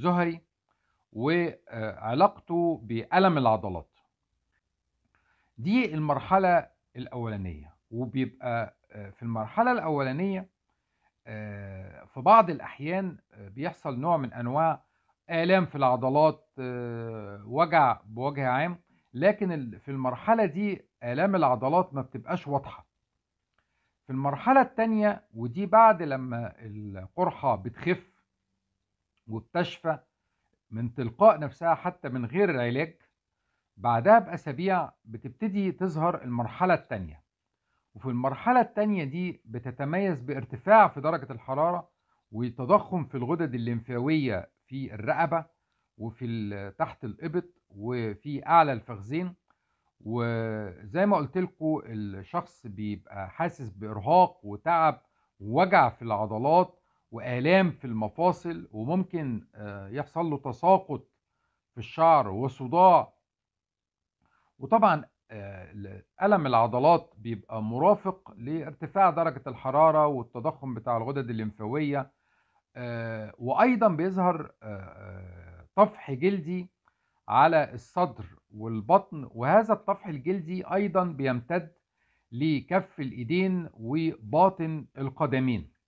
الزهري وعلاقته بألم العضلات دي المرحلة الأولانية وبيبقى آه، في المرحلة الأولانية آه، في بعض الأحيان آه، بيحصل نوع من أنواع آلام في العضلات وجع بوجه عام لكن في المرحلة دي آلام العضلات ما بتبقاش واضحة في المرحلة التانية ودي بعد لما القرحة بتخف وبتشفى من تلقاء نفسها حتى من غير العلاج بعدها بأسابيع بتبتدي تظهر المرحلة التانية وفي المرحلة التانية دي بتتميز بارتفاع في درجة الحرارة وتضخم في الغدد الليمفاوية في الرقبة وفي تحت الإبط وفي أعلى الفخذين وزي ما قلت لكم الشخص بيبقى حاسس بإرهاق وتعب ووجع في العضلات وآلام في المفاصل وممكن آه، يحصل له تساقط في الشعر وصداع وطبعا آه، ألم العضلات بيبقى مرافق لارتفاع درجة الحرارة والتضخم بتاع الغدد الليمفاوية آه، وأيضا بيظهر طفح جلدي على الصدر والبطن وهذا الطفح الجلدي أيضا بيمتد لكف الإيدين وباطن القدمين